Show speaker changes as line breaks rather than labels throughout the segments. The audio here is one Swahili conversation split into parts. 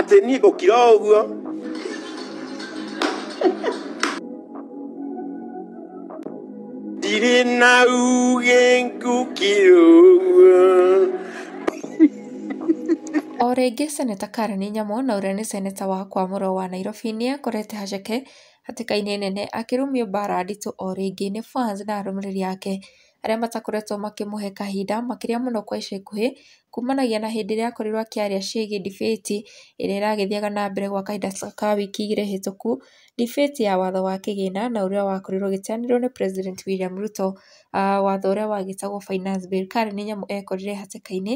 atĩ niĩ ngũkira o ũguo ndirĩ na uge ngũkira ũguo o rĩngĩ seneta karani nyamo na ũrĩa nĩ seneta wa kwamũro wa nairobi nĩ akorete hajeke hatĩka-inĩ nene akĩrumio mbara nditũ o rĩngĩ nĩ fans na arũmĩrĩri ake arĩa matakoretwo makĩmũhe kahinda makĩria mũno kwa ica ikuhĩ kumanagia na hĩndĩ ĩrĩa akorirwo akĩaria ciĩgiĩ ndibĩti ĩrĩa ĩragĩthiaga na mbere gwa kahinda ka wiki igĩrĩ hĩtũku, ndibĩti ya watho wa kĩgĩna na ũrĩa wakorirwo ũgĩteanĩrio nĩ President William Ruto, ah, watho ũrĩa wagĩtagwo finance bill, Karĩ nĩ nyamũ ekorire hatĩka-inĩ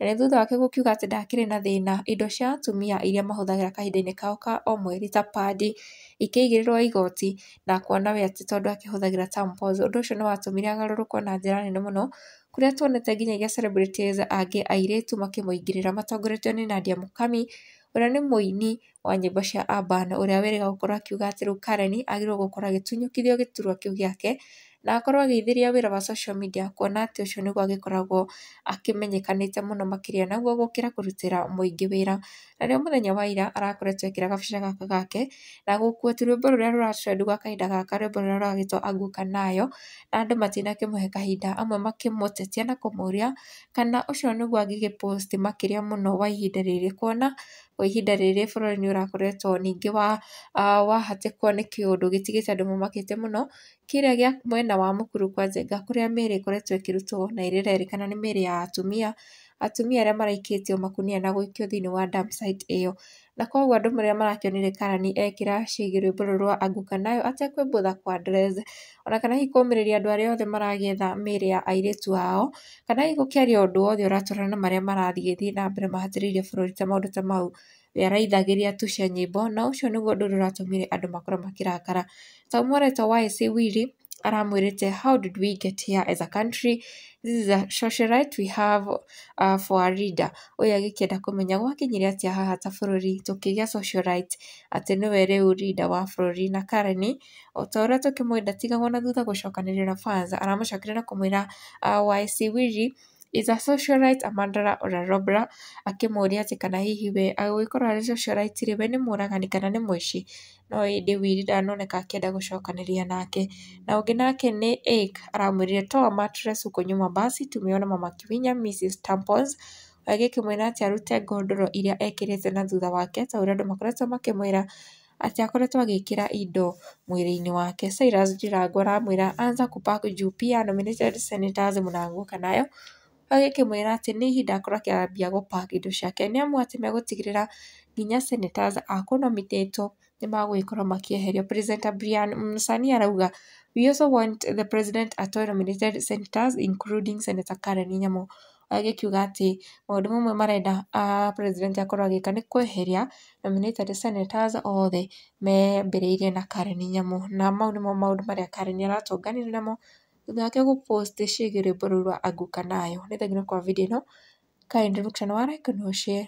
na nĩ thutha wake gũkiuga atĩ ndakĩrĩ na thĩna indo cia atumia iria mahũthagĩra kahinda-inĩ kao ka o mweri ta padi ikĩigĩrĩrwo igoti na kuona we atĩ tondũ akĩhũthagĩra tampons ũndũ ũcio nĩ watũmire agarũrũko na njĩra nene mũno kũrĩa tuonete nginyagia celebrities angĩ airĩtu makĩmũingĩrĩra matongoretio nĩ Nadia Mukami ũrĩa nĩ mũini wa nyĩmbo cia Urban ũrĩa wĩrĩga gũkorwo akiuga atĩ rĩu Karen agĩrĩirwo gũkorwo agĩtunyũkithio gĩturwa kĩu gĩake na akorwo agĩithĩria wĩra wa social media kuona atĩ ũcio nĩguo agĩkoragwo akĩmenyekanĩte mũno makĩria naguo gũkĩra kũrutĩra mũingĩ wĩra. Na rĩo mũthenya wa ira arakoretwo ekĩra gabica gaka gake, na gũkũĩti rwĩmbo rũrĩa rũratrendwo gwa kahinda gaka rwĩmbo rũrĩa rũragĩtwo anguka nayo, na andũ matinakĩmũhe kahinda amwe makĩmũtetia na kũmũria kana ũcio nĩguo angĩgĩposti makĩria mũno wa ihinda rĩrĩ kuona kwa ihinda rĩrĩ bũrũri nĩ ũrakoretwo ningĩ ah, wahatĩkwo nĩ kĩũndũ gĩtigĩte andũ mamakĩte mũno kĩrĩa gĩa mwena wa mukuru kwa Njenga kũrĩa mĩĩrĩ ĩkoretwo ĩkĩrutwo na ĩrerĩkana ni mĩĩrĩ ya atumia atumia arĩa maraikĩtio makunia na gũikio thĩinĩ wa dump site ĩyo. Na kwoguo andũ marĩa marakĩonire Karani ekĩra Shege rwĩmbo rũu rwa anguka nayo atekwĩmbũtha kwa Drez, ona kana hihi kũũmĩrĩria andũ arĩa othe maragĩetha mĩĩrĩ ya airĩtu ao, kana hihi gũkĩaria ũndũ wothe ũratwarana na marĩa marathiĩ na mbere mahatĩrĩirie bũrũri ta maũndũ ta mau yaraithagĩria tu cia nyĩmbo, na ũcio nĩguo ũndũ ũrĩa ũratũmire andũ makorwo makĩrakara. Ta mweretwa wa Ese Wili aramwĩrĩte uh, how did we get here as a country this is a social right we have uh, for our leader ũyũ agĩkĩenda kũmenya gwakinyire atĩa haha ta bũrũri tũkĩgĩa social right atĩ nĩwe u reader wa bũrũri na kareni o ta ũrĩa tũkĩmwenda tigagwo na thutha gũcokanĩrĩra fans aramũcokeria na kumwira uh, why siwili is a socialite a mandara or a robber akĩmũũria atĩ kana hihi we agũgĩkorwo arĩ socialite rĩ we nĩ mũragani kana nĩ mũici no ĩndĩ Will ndanoneka akĩenda gũcokanĩria nake na ũngĩ nake nĩ Ake aramwĩrire toa mattress uko nyuma basi tumiona mama kiwinya Mrs Tampons ũngĩ akĩmwĩra atĩ arute ngondoro iria ekĩrĩte na thutha wake ta ũrĩa andũ makoretwo makĩmwĩra atĩ akoretwo agĩkĩra indo mwiri-ini wake. Cyrus Jirango aramwĩra anza kupack juu pia nominated senators Mnangagwa Kanayo agĩkĩmwĩra atĩ nĩ ihinda akũrũkĩambia gũ pack indo ciake nĩamu atĩ megũtigĩrĩra nginya senators a kũno mĩtĩtũ nĩmagũgĩkorwo makĩeherio. Presenter Brian Msanii arauga "We also want the president at all nominated senators including Senator Karen Nyamo agĩkiuga atĩ maũndũ mamwe marenda president akorwo agĩka nĩ kweheria nominated senators othe meambĩrĩirie na Karen Nyamo na mau nĩmo maũndũ marĩa Karen nĩaratũnganire namo Thutha wake gũposti ciĩgiĩ rwĩmbo rũu rwa kanayo nä Nĩ thengiũ kwa video ĩno. Kaa introduction ware kana ũshare.